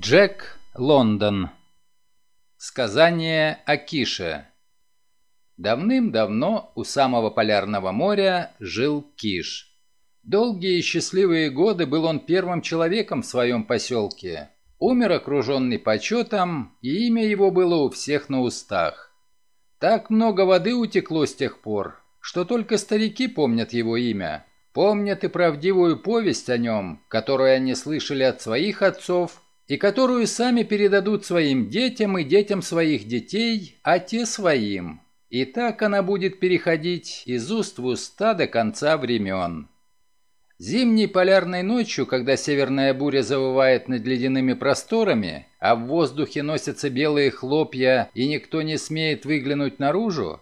Джек Лондон. Сказание о Кише. Давным-давно у самого Полярного моря жил Киш. Долгие и счастливые годы был он первым человеком в своем поселке. Умер окруженный почетом, и имя его было у всех на устах. Так много воды утекло с тех пор, что только старики помнят его имя. Помнят и правдивую повесть о нем, которую они слышали от своих отцов – и которую сами передадут своим детям и детям своих детей, а те своим. И так она будет переходить из уст в уста до конца времен. Зимней полярной ночью, когда северная буря завывает над ледяными просторами, а в воздухе носятся белые хлопья и никто не смеет выглянуть наружу,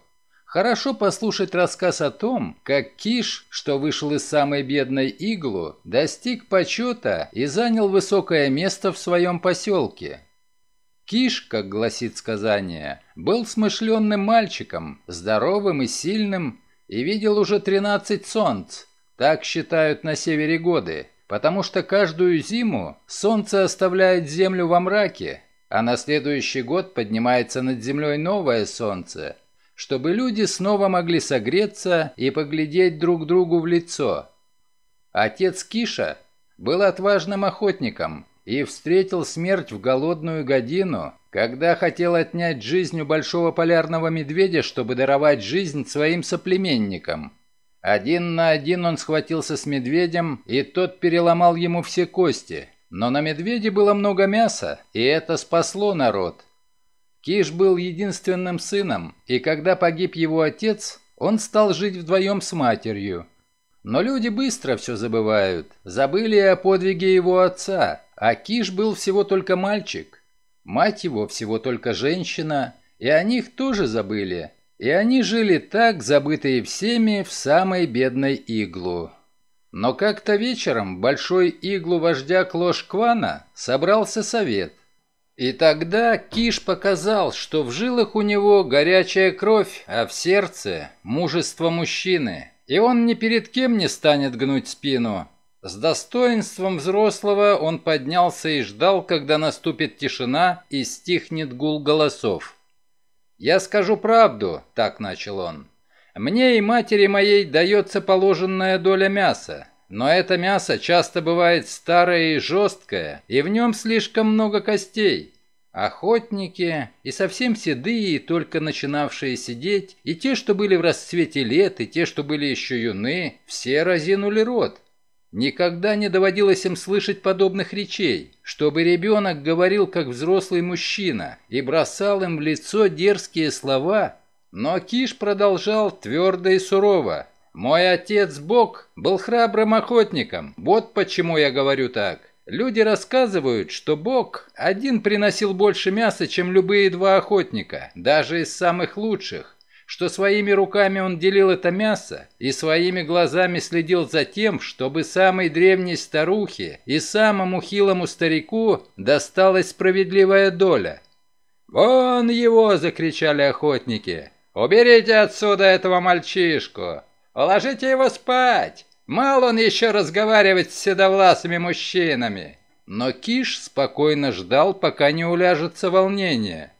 Хорошо послушать рассказ о том, как Киш, что вышел из самой бедной иглу, достиг почета и занял высокое место в своем поселке. Киш, как гласит сказание, был смышленным мальчиком, здоровым и сильным, и видел уже 13 солнц, так считают на севере годы, потому что каждую зиму солнце оставляет землю во мраке, а на следующий год поднимается над землей новое солнце – чтобы люди снова могли согреться и поглядеть друг другу в лицо. Отец Киша был отважным охотником и встретил смерть в голодную годину, когда хотел отнять жизнь у большого полярного медведя, чтобы даровать жизнь своим соплеменникам. Один на один он схватился с медведем, и тот переломал ему все кости. Но на медведе было много мяса, и это спасло народ. Киш был единственным сыном, и когда погиб его отец, он стал жить вдвоем с матерью. Но люди быстро все забывают, забыли о подвиге его отца, а Киш был всего только мальчик. Мать его всего только женщина, и о них тоже забыли. И они жили так, забытые всеми, в самой бедной иглу. Но как-то вечером большой иглу вождя Клош Квана собрался совет. И тогда Киш показал, что в жилах у него горячая кровь, а в сердце – мужество мужчины. И он ни перед кем не станет гнуть спину. С достоинством взрослого он поднялся и ждал, когда наступит тишина и стихнет гул голосов. «Я скажу правду», – так начал он. «Мне и матери моей дается положенная доля мяса. Но это мясо часто бывает старое и жесткое, и в нем слишком много костей. Охотники, и совсем седые, и только начинавшие сидеть, и те, что были в расцвете лет, и те, что были еще юны, все разинули рот. Никогда не доводилось им слышать подобных речей, чтобы ребенок говорил как взрослый мужчина и бросал им в лицо дерзкие слова, но Киш продолжал твердо и сурово. Мой отец Бог был храбрым охотником, вот почему я говорю так. Люди рассказывают, что Бог один приносил больше мяса, чем любые два охотника, даже из самых лучших, что своими руками он делил это мясо и своими глазами следил за тем, чтобы самой древней старухе и самому хилому старику досталась справедливая доля. «Вон его!» – закричали охотники. «Уберите отсюда этого мальчишку! «Уложите его спать! Мало он еще разговаривать с седовласыми мужчинами!» Но Киш спокойно ждал, пока не уляжется волнение.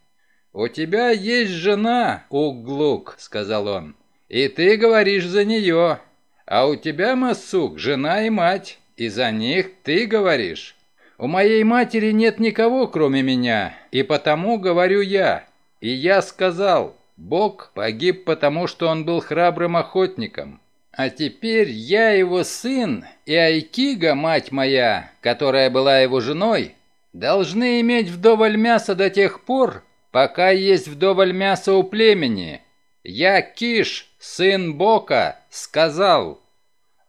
«У тебя есть жена, Углук», — сказал он, — «и ты говоришь за нее. А у тебя, Масук, жена и мать, и за них ты говоришь. У моей матери нет никого, кроме меня, и потому говорю я. И я сказал, Бог погиб потому, что он был храбрым охотником. А теперь я его сын, и Айкига, мать моя, которая была его женой, должны иметь вдоволь мяса до тех пор, пока есть вдоволь мяса у племени. Я Киш, сын Бока, сказал.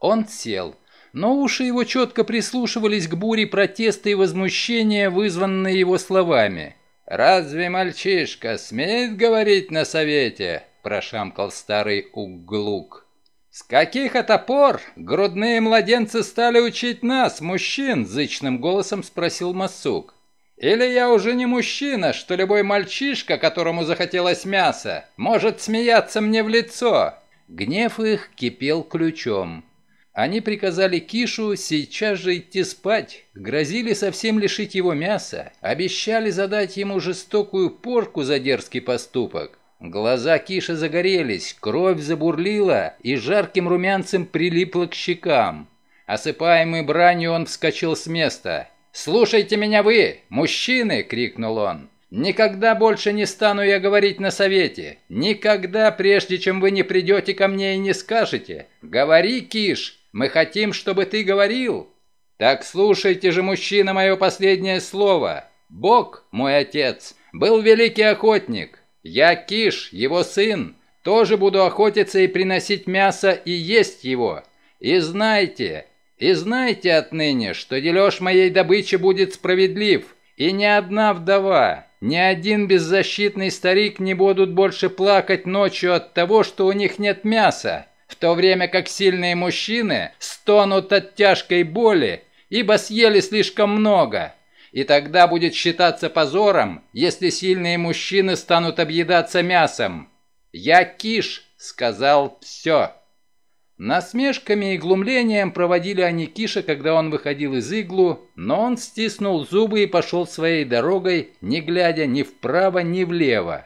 Он сел, но уши его четко прислушивались к буре протеста и возмущения, вызванные его словами. «Разве мальчишка смеет говорить на совете?» – прошамкал старый углук. «С каких это пор грудные младенцы стали учить нас, мужчин?» – зычным голосом спросил Масук. «Или я уже не мужчина, что любой мальчишка, которому захотелось мяса, может смеяться мне в лицо?» Гнев их кипел ключом. Они приказали Кишу сейчас же идти спать, грозили совсем лишить его мяса, обещали задать ему жестокую порку за дерзкий поступок. Глаза Киша загорелись, кровь забурлила и жарким румянцем прилипла к щекам. Осыпаемый бранью он вскочил с места. «Слушайте меня вы, мужчины!» — крикнул он. «Никогда больше не стану я говорить на совете. Никогда, прежде чем вы не придете ко мне и не скажете. Говори, Киш, мы хотим, чтобы ты говорил. Так слушайте же, мужчина, мое последнее слово. Бог, мой отец, был великий охотник. Я Киш, его сын, тоже буду охотиться и приносить мясо и есть его. И знайте, и знайте отныне, что дележ моей добычи будет справедлив, и ни одна вдова, ни один беззащитный старик не будут больше плакать ночью от того, что у них нет мяса в то время как сильные мужчины стонут от тяжкой боли, ибо съели слишком много. И тогда будет считаться позором, если сильные мужчины станут объедаться мясом. «Я Киш!» — сказал все. Насмешками и глумлением проводили они Киша, когда он выходил из иглу, но он стиснул зубы и пошел своей дорогой, не глядя ни вправо, ни влево.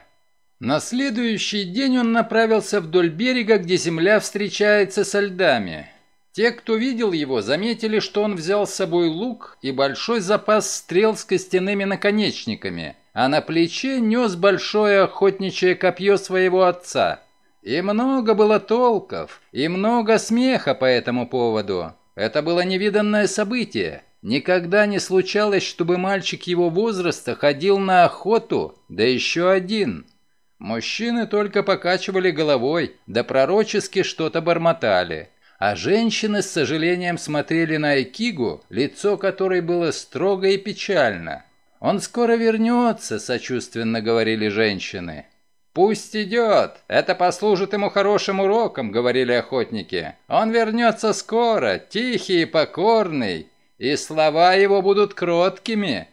На следующий день он направился вдоль берега, где земля встречается со льдами. Те, кто видел его, заметили, что он взял с собой лук и большой запас стрел с костяными наконечниками, а на плече нес большое охотничье копье своего отца. И много было толков, и много смеха по этому поводу. Это было невиданное событие. Никогда не случалось, чтобы мальчик его возраста ходил на охоту, да еще один – Мужчины только покачивали головой, да пророчески что-то бормотали. А женщины с сожалением смотрели на Экигу, лицо которой было строго и печально. «Он скоро вернется», — сочувственно говорили женщины. «Пусть идет! Это послужит ему хорошим уроком», — говорили охотники. «Он вернется скоро, тихий и покорный, и слова его будут кроткими».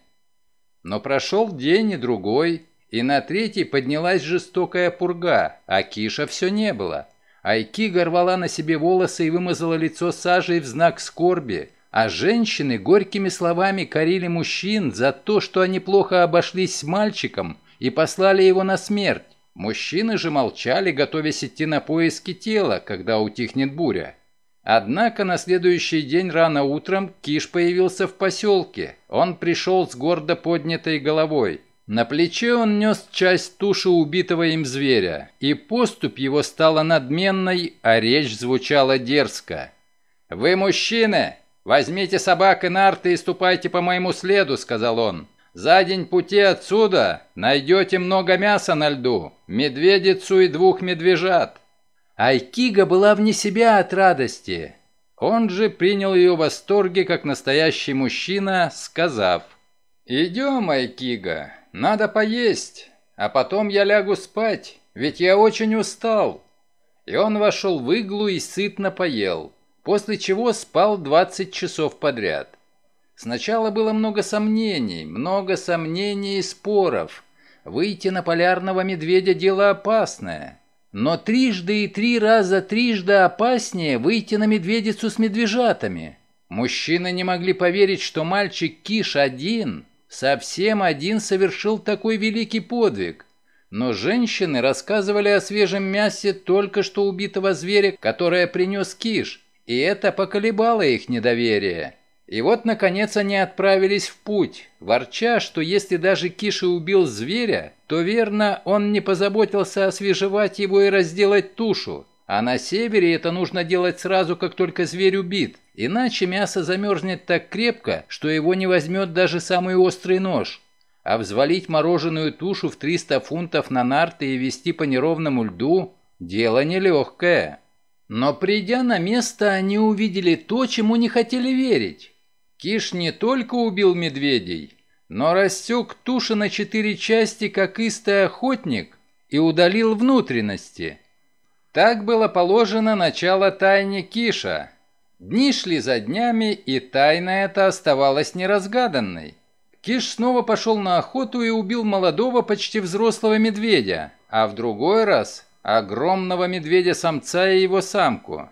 Но прошел день и другой, и на третий поднялась жестокая пурга, а Киша все не было. Айки горвала на себе волосы и вымазала лицо сажей в знак скорби, а женщины горькими словами корили мужчин за то, что они плохо обошлись с мальчиком и послали его на смерть. Мужчины же молчали, готовясь идти на поиски тела, когда утихнет буря. Однако на следующий день рано утром Киш появился в поселке. Он пришел с гордо поднятой головой. На плече он нес часть туши убитого им зверя, и поступь его стала надменной, а речь звучала дерзко. «Вы мужчины! Возьмите собак и нарты и ступайте по моему следу», — сказал он. «За день пути отсюда найдете много мяса на льду, медведицу и двух медвежат». Айкига была вне себя от радости. Он же принял ее в восторге, как настоящий мужчина, сказав «Идем, Айкига, «Надо поесть, а потом я лягу спать, ведь я очень устал». И он вошел в иглу и сытно поел, после чего спал 20 часов подряд. Сначала было много сомнений, много сомнений и споров. Выйти на полярного медведя – дело опасное. Но трижды и три раза трижды опаснее выйти на медведицу с медвежатами. Мужчины не могли поверить, что мальчик Киш один – Совсем один совершил такой великий подвиг. Но женщины рассказывали о свежем мясе только что убитого зверя, которое принес Киш, и это поколебало их недоверие. И вот, наконец, они отправились в путь, ворча, что если даже Киши убил зверя, то верно, он не позаботился освежевать его и разделать тушу. А на севере это нужно делать сразу, как только зверь убит, иначе мясо замерзнет так крепко, что его не возьмет даже самый острый нож. А взвалить мороженую тушу в 300 фунтов на нарты и вести по неровному льду – дело нелегкое. Но придя на место, они увидели то, чему не хотели верить. Киш не только убил медведей, но рассек туши на четыре части, как истый охотник, и удалил внутренности – так было положено начало тайне Киша. Дни шли за днями, и тайна эта оставалась неразгаданной. Киш снова пошел на охоту и убил молодого, почти взрослого медведя, а в другой раз – огромного медведя-самца и его самку.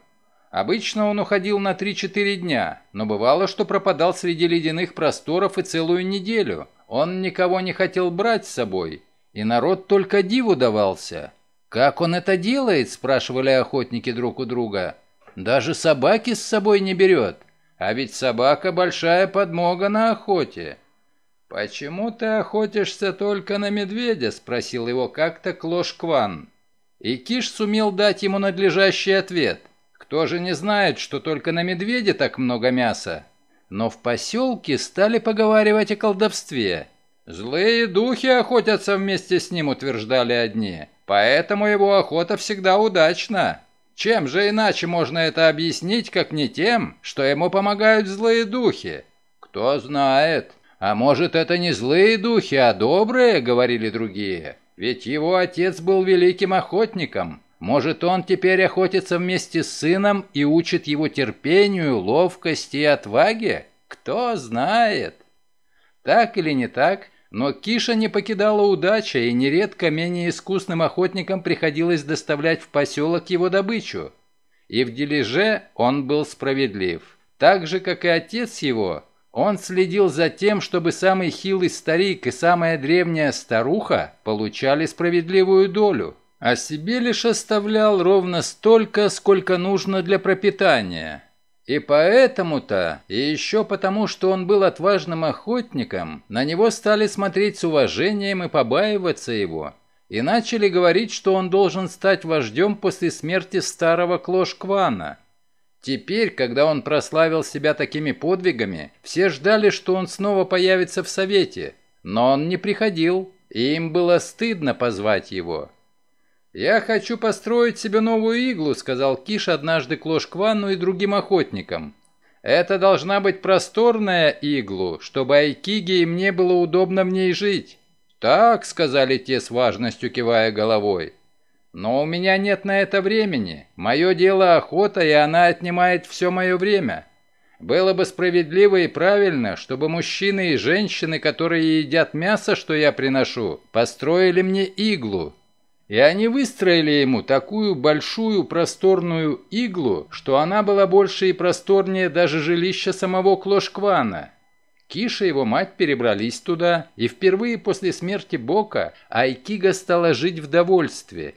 Обычно он уходил на 3-4 дня, но бывало, что пропадал среди ледяных просторов и целую неделю. Он никого не хотел брать с собой, и народ только диву давался – «Как он это делает?» – спрашивали охотники друг у друга. «Даже собаки с собой не берет. А ведь собака – большая подмога на охоте». «Почему ты охотишься только на медведя?» – спросил его как-то Клош Кван. И Киш сумел дать ему надлежащий ответ. «Кто же не знает, что только на медведе так много мяса?» Но в поселке стали поговаривать о колдовстве. «Злые духи охотятся вместе с ним», – утверждали одни. Поэтому его охота всегда удачна. Чем же иначе можно это объяснить, как не тем, что ему помогают злые духи? Кто знает. А может, это не злые духи, а добрые, говорили другие. Ведь его отец был великим охотником. Может, он теперь охотится вместе с сыном и учит его терпению, ловкости и отваге? Кто знает. Так или не так, но Киша не покидала удача, и нередко менее искусным охотникам приходилось доставлять в поселок его добычу. И в дележе он был справедлив. Так же, как и отец его, он следил за тем, чтобы самый хилый старик и самая древняя старуха получали справедливую долю, а себе лишь оставлял ровно столько, сколько нужно для пропитания. И поэтому-то, и еще потому, что он был отважным охотником, на него стали смотреть с уважением и побаиваться его, и начали говорить, что он должен стать вождем после смерти старого Клошквана. Теперь, когда он прославил себя такими подвигами, все ждали, что он снова появится в Совете, но он не приходил, и им было стыдно позвать его. «Я хочу построить себе новую иглу», — сказал Киш однажды Клошквану и другим охотникам. «Это должна быть просторная иглу, чтобы Айкиге и мне было удобно в ней жить». «Так», — сказали те с важностью, кивая головой. «Но у меня нет на это времени. Мое дело охота, и она отнимает все мое время». Было бы справедливо и правильно, чтобы мужчины и женщины, которые едят мясо, что я приношу, построили мне иглу. И они выстроили ему такую большую просторную иглу, что она была больше и просторнее даже жилища самого Клошквана. Киша и его мать перебрались туда, и впервые после смерти Бока Айкига стала жить в довольстве.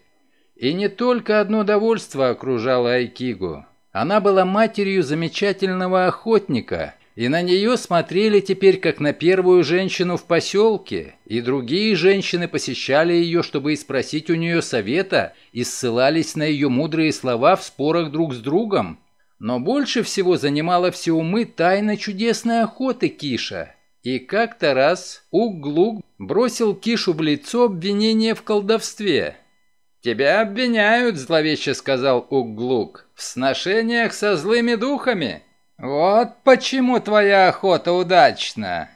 И не только одно довольство окружало Айкигу. Она была матерью замечательного охотника, и на нее смотрели теперь как на первую женщину в поселке, и другие женщины посещали ее, чтобы испросить у нее совета, и ссылались на ее мудрые слова в спорах друг с другом. Но больше всего занимала все умы тайна чудесной охоты Киша. И как-то раз Углук бросил Кишу в лицо обвинение в колдовстве. «Тебя обвиняют», – зловеще сказал Углук, – «в сношениях со злыми духами». Вот почему твоя охота удачна.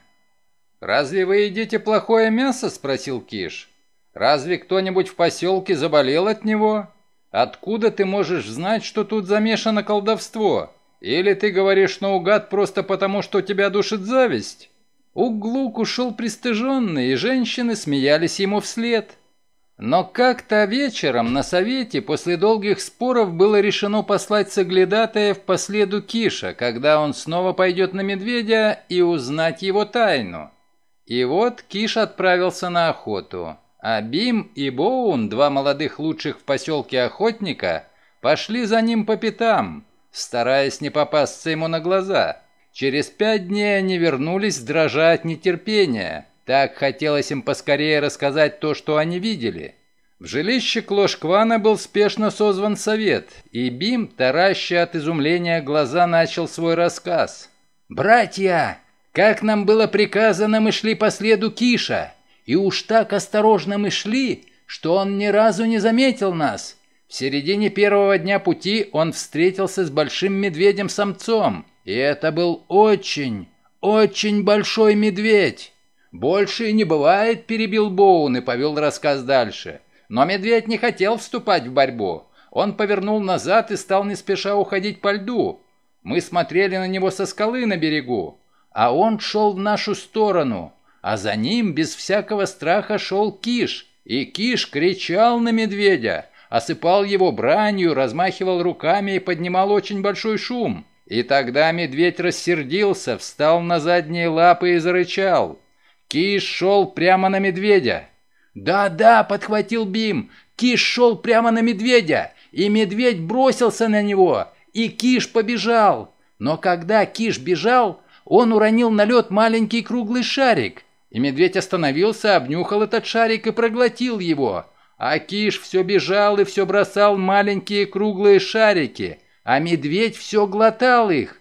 Разве вы едите плохое мясо, спросил Киш. Разве кто-нибудь в поселке заболел от него? Откуда ты можешь знать, что тут замешано колдовство? Или ты говоришь наугад просто потому, что тебя душит зависть? Углук ушел пристыженный, и женщины смеялись ему вслед. Но как-то вечером на совете после долгих споров было решено послать Саглядатаев в последу Киша, когда он снова пойдет на медведя и узнать его тайну. И вот Киш отправился на охоту, а Бим и Боун, два молодых лучших в поселке охотника, пошли за ним по пятам, стараясь не попасться ему на глаза. Через пять дней они вернулись, дрожа от нетерпения – так хотелось им поскорее рассказать то, что они видели. В жилище Клошквана был спешно созван совет, и Бим, тараща от изумления глаза, начал свой рассказ. «Братья, как нам было приказано, мы шли по следу Киша, и уж так осторожно мы шли, что он ни разу не заметил нас. В середине первого дня пути он встретился с большим медведем-самцом, и это был очень, очень большой медведь. «Больше не бывает», — перебил Боун и повел рассказ дальше. Но медведь не хотел вступать в борьбу. Он повернул назад и стал не спеша уходить по льду. Мы смотрели на него со скалы на берегу, а он шел в нашу сторону, а за ним без всякого страха шел Киш, и Киш кричал на медведя, осыпал его бранью, размахивал руками и поднимал очень большой шум. И тогда медведь рассердился, встал на задние лапы и зарычал. Киш шел прямо на медведя. «Да-да», — подхватил Бим, — «Киш шел прямо на медведя, и медведь бросился на него, и Киш побежал. Но когда Киш бежал, он уронил на лед маленький круглый шарик, и медведь остановился, обнюхал этот шарик и проглотил его. А Киш все бежал и все бросал маленькие круглые шарики, а медведь все глотал их.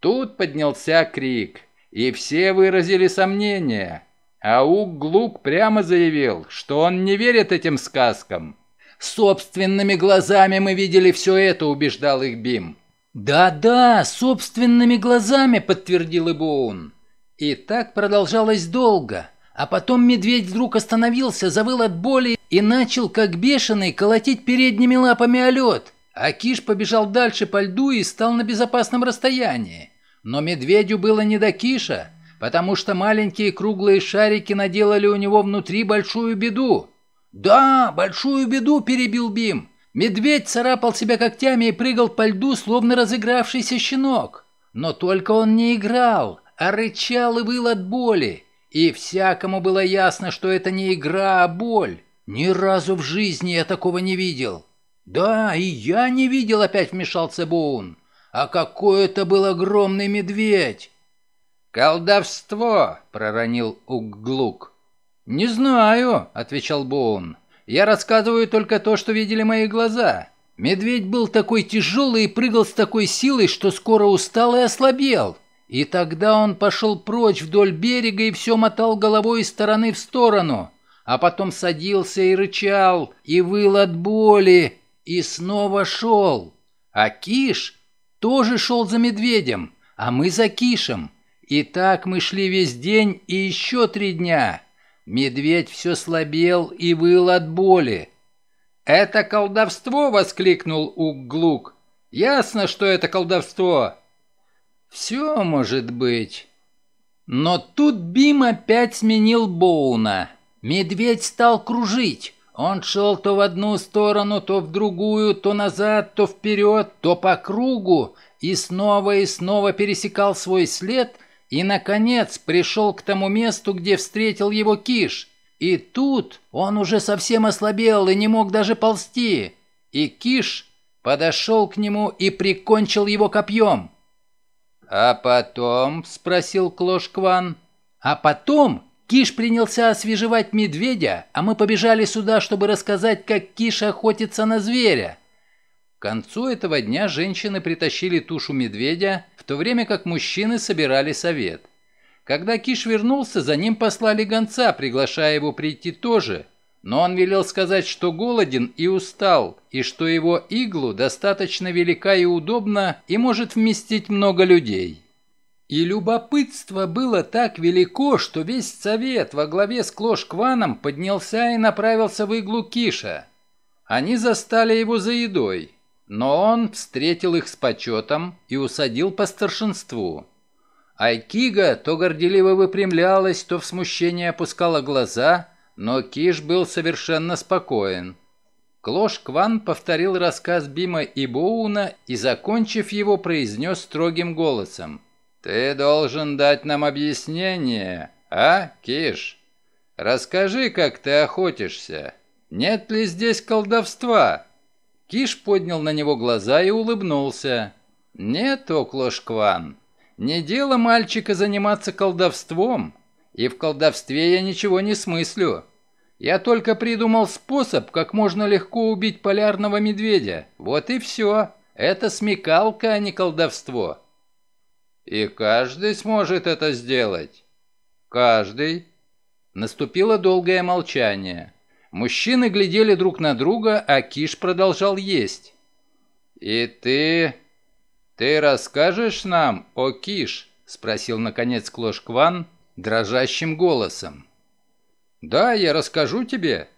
Тут поднялся крик и все выразили сомнения. Аук Глук прямо заявил, что он не верит этим сказкам. «Собственными глазами мы видели все это», – убеждал их Бим. «Да-да, собственными глазами», – подтвердил и Боун. И так продолжалось долго. А потом медведь вдруг остановился, завыл от боли и начал, как бешеный, колотить передними лапами о лед. А Киш побежал дальше по льду и стал на безопасном расстоянии. Но медведю было не до киша, потому что маленькие круглые шарики наделали у него внутри большую беду. «Да, большую беду!» – перебил Бим. Медведь царапал себя когтями и прыгал по льду, словно разыгравшийся щенок. Но только он не играл, а рычал и выл от боли. И всякому было ясно, что это не игра, а боль. Ни разу в жизни я такого не видел. «Да, и я не видел», — опять вмешался Боун. А какой это был огромный медведь!» «Колдовство!» — проронил Угглук. «Не знаю», — отвечал Боун. «Я рассказываю только то, что видели мои глаза. Медведь был такой тяжелый и прыгал с такой силой, что скоро устал и ослабел. И тогда он пошел прочь вдоль берега и все мотал головой из стороны в сторону, а потом садился и рычал, и выл от боли, и снова шел. А Киш тоже шел за медведем, а мы за кишем. И так мы шли весь день и еще три дня. Медведь все слабел и выл от боли. «Это колдовство!» — воскликнул Углук. «Ясно, что это колдовство!» «Все может быть!» Но тут Бим опять сменил Боуна. Медведь стал кружить. Он шел то в одну сторону, то в другую, то назад, то вперед, то по кругу, и снова и снова пересекал свой след и, наконец, пришел к тому месту, где встретил его Киш. И тут он уже совсем ослабел и не мог даже ползти. И Киш подошел к нему и прикончил его копьем. «А потом?» — спросил Клошкван. «А потом Киш принялся освежевать медведя, а мы побежали сюда, чтобы рассказать, как Киш охотится на зверя. К концу этого дня женщины притащили тушу медведя, в то время как мужчины собирали совет. Когда Киш вернулся, за ним послали гонца, приглашая его прийти тоже. Но он велел сказать, что голоден и устал, и что его иглу достаточно велика и удобна и может вместить много людей. И любопытство было так велико, что весь совет во главе с Клош-Кваном поднялся и направился в иглу Киша. Они застали его за едой, но он встретил их с почетом и усадил по старшинству. Айкига то горделиво выпрямлялась, то в смущении опускала глаза, но Киш был совершенно спокоен. Клош-Кван повторил рассказ Бима и Боуна и, закончив его, произнес строгим голосом – «Ты должен дать нам объяснение, а, Киш? Расскажи, как ты охотишься. Нет ли здесь колдовства?» Киш поднял на него глаза и улыбнулся. «Нет, Оклошкван, не дело мальчика заниматься колдовством, и в колдовстве я ничего не смыслю. Я только придумал способ, как можно легко убить полярного медведя. Вот и все. Это смекалка, а не колдовство. И каждый сможет это сделать. Каждый. Наступило долгое молчание. Мужчины глядели друг на друга, а Киш продолжал есть. «И ты... ты расскажешь нам, о Киш?» — спросил, наконец, Клошкван дрожащим голосом. «Да, я расскажу тебе».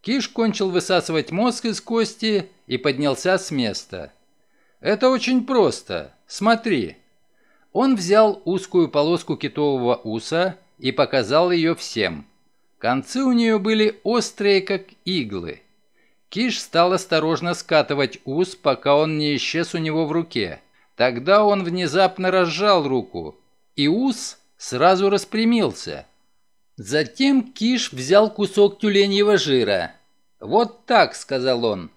Киш кончил высасывать мозг из кости и поднялся с места. «Это очень просто. Смотри». Он взял узкую полоску китового уса и показал ее всем. Концы у нее были острые, как иглы. Киш стал осторожно скатывать ус, пока он не исчез у него в руке. Тогда он внезапно разжал руку, и ус сразу распрямился. Затем Киш взял кусок тюленьего жира. «Вот так», — сказал он.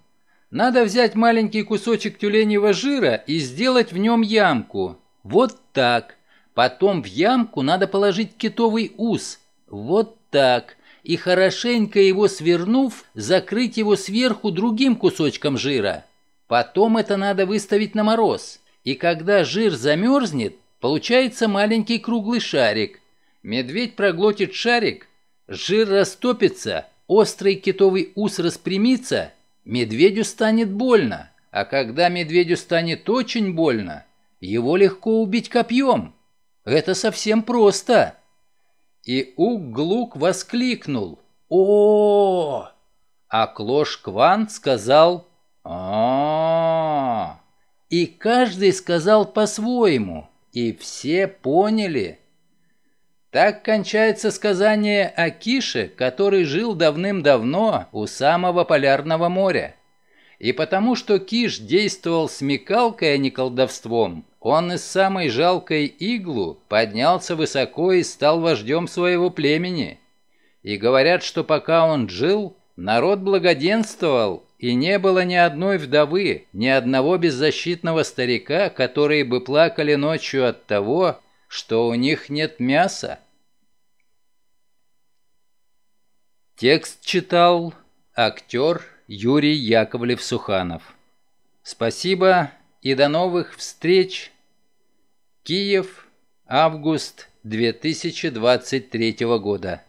«Надо взять маленький кусочек тюленьего жира и сделать в нем ямку, вот так. Потом в ямку надо положить китовый ус. Вот так. И хорошенько его свернув, закрыть его сверху другим кусочком жира. Потом это надо выставить на мороз. И когда жир замерзнет, получается маленький круглый шарик. Медведь проглотит шарик, жир растопится, острый китовый ус распрямится, медведю станет больно. А когда медведю станет очень больно, его легко убить копьем. Это совсем просто. И Углук воскликнул о, -о, А Клош Кван сказал а, а И каждый сказал по-своему, и все поняли. Так кончается сказание о Кише, который жил давным-давно у самого Полярного моря и потому что Киш действовал смекалкой, а не колдовством, он из самой жалкой иглу поднялся высоко и стал вождем своего племени. И говорят, что пока он жил, народ благоденствовал, и не было ни одной вдовы, ни одного беззащитного старика, которые бы плакали ночью от того, что у них нет мяса. Текст читал актер Юрий Яковлев-Суханов. Спасибо и до новых встреч. Киев, август 2023 года.